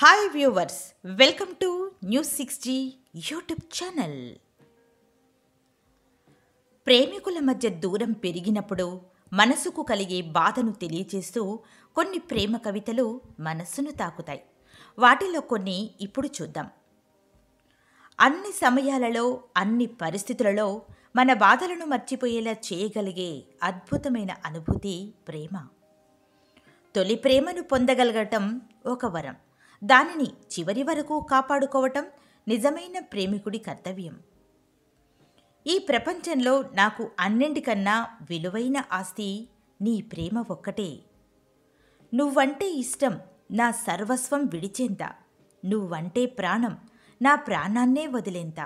hi viewers welcome to news G YouTube channel ప్రేమికుల మధ్య దూరం పెరిగినప్పుడు మనసుకు కలిగే బాధను తెలియచేస్తూ కొన్ని ప్రేమ కవితలు మనస్సును తాకుతాయి వాటిలో కొన్ని ఇప్పుడు చూద్దాం అన్ని సమయాలలో అన్ని పరిస్థితులలో మన బాధలను మర్చిపోయేలా చేయగలిగే అద్భుతమైన అనుభూతి ప్రేమ తొలి ప్రేమను పొందగలగటం ఒక వరం దానిని చివరి వరకు కాపాడుకోవటం నిజమైన ప్రేమికుడి కర్తవ్యం ఈ ప్రపంచంలో నాకు అన్నింటికన్నా విలువైన ఆస్తి నీ ప్రేమ ఒక్కటే నువ్వంటే ఇష్టం నా సర్వస్వం విడిచేంత నువ్వంటే ప్రాణం నా ప్రాణాన్నే వదిలేంత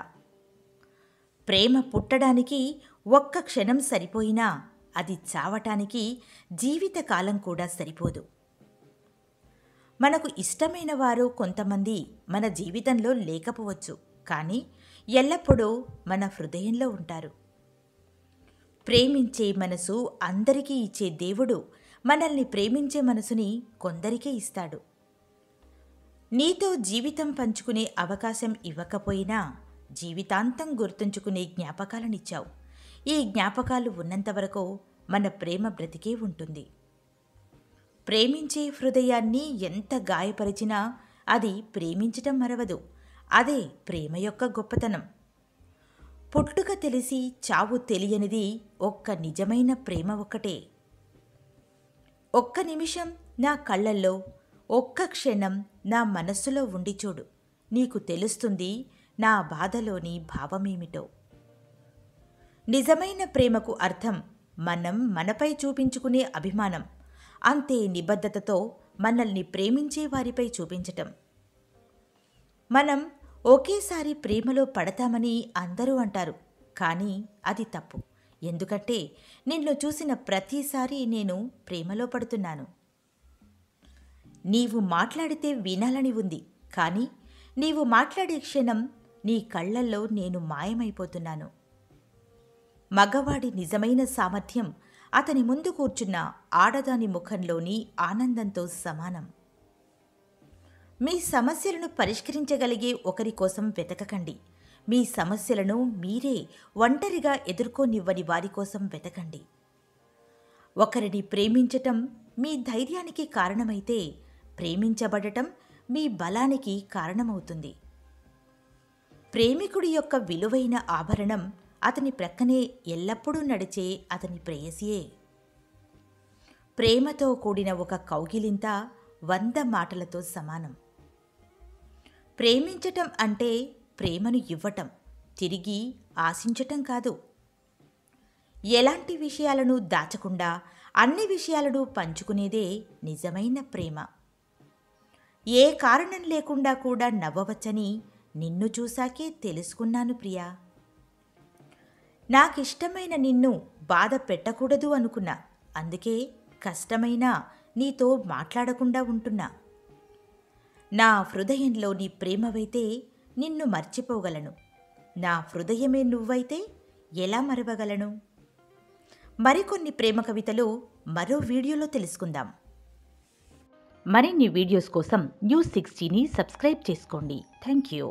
ప్రేమ పుట్టడానికి ఒక్క క్షణం సరిపోయినా అది చావటానికి జీవితకాలం కూడా సరిపోదు మనకు ఇష్టమైన వారు కొంతమంది మన జీవితంలో లేకపోవచ్చు కానీ ఎల్లప్పుడూ మన హృదయంలో ఉంటారు ప్రేమించే మనసు అందరికీ ఇచ్చే దేవుడు మనల్ని ప్రేమించే మనసుని కొందరికే ఇస్తాడు నీతో జీవితం పంచుకునే అవకాశం ఇవ్వకపోయినా జీవితాంతం గుర్తుంచుకునే జ్ఞాపకాలనిచ్చావు ఈ జ్ఞాపకాలు ఉన్నంతవరకు మన ప్రేమ బ్రతికే ఉంటుంది ప్రేమించే హృదయాన్ని ఎంత గాయపరిచినా అది ప్రేమించటం మరవదు అదే ప్రేమ యొక్క గొప్పతనం పుట్టుక తెలిసి చావు తెలియనిది ఒక్క నిజమైన ప్రేమ ఒక్కటే ఒక్క నిమిషం నా కళ్ళల్లో ఒక్క క్షణం నా మనస్సులో ఉండి చూడు నీకు తెలుస్తుంది నా బాధలోని భావమేమిటో నిజమైన ప్రేమకు అర్థం మనం మనపై చూపించుకునే అభిమానం అంతే నిబద్ధతతో మనల్ని ప్రేమించే వారిపై చూపించటం మనం ఒకేసారి ప్రేమలో పడతామని అందరూ అంటారు కానీ అది తప్పు ఎందుకంటే నిన్ను చూసిన ప్రతిసారి నేను ప్రేమలో పడుతున్నాను నీవు మాట్లాడితే వినాలని ఉంది కానీ నీవు మాట్లాడే క్షణం నీ కళ్ళల్లో నేను మాయమైపోతున్నాను మగవాడి నిజమైన సామర్థ్యం అతని ముందు కూర్చున్న ఆడదాని ముఖంలోని ఆనందంతో సమానం మీ సమస్యలను పరిష్కరించగలిగే ఒకరి కోసం వెతకకండి మీ సమస్యలను మీరే ఒంటరిగా ఎదుర్కోనివ్వని వారి కోసం వెతకండి ఒకరిని ప్రేమించటం మీ ధైర్యానికి కారణమైతే ప్రేమించబడటం మీ బలానికి కారణమవుతుంది ప్రేమికుడి యొక్క విలువైన ఆభరణం అతని ప్రక్కనే ఎల్లప్పుడూ నడిచే అతని ప్రేయసియే ప్రేమతో కూడిన ఒక కౌగిలింత వంద మాటలతో సమానం ప్రేమించటం అంటే ప్రేమను ఇవ్వటం తిరిగి ఆశించటం కాదు ఎలాంటి విషయాలను దాచకుండా అన్ని విషయాలను పంచుకునేదే నిజమైన ప్రేమ ఏ కారణం లేకుండా కూడా నవ్వవచ్చని నిన్ను చూశాకే తెలుసుకున్నాను ప్రియా నాకిష్టమైన నిన్ను బాధ పెట్టకూడదు అనుకున్నా అందుకే కష్టమైనా నీతో మాట్లాడకుండా ఉంటున్నా నా హృదయంలో నీ ప్రేమవైతే నిన్ను మర్చిపోగలను నా హృదయమే నువ్వైతే ఎలా మరవగలను మరికొన్ని ప్రేమ కవితలు మరో వీడియోలో తెలుసుకుందాం మరిన్ని వీడియోస్ కోసం న్యూస్ సిక్స్టీని సబ్స్క్రైబ్ చేసుకోండి థ్యాంక్ యూ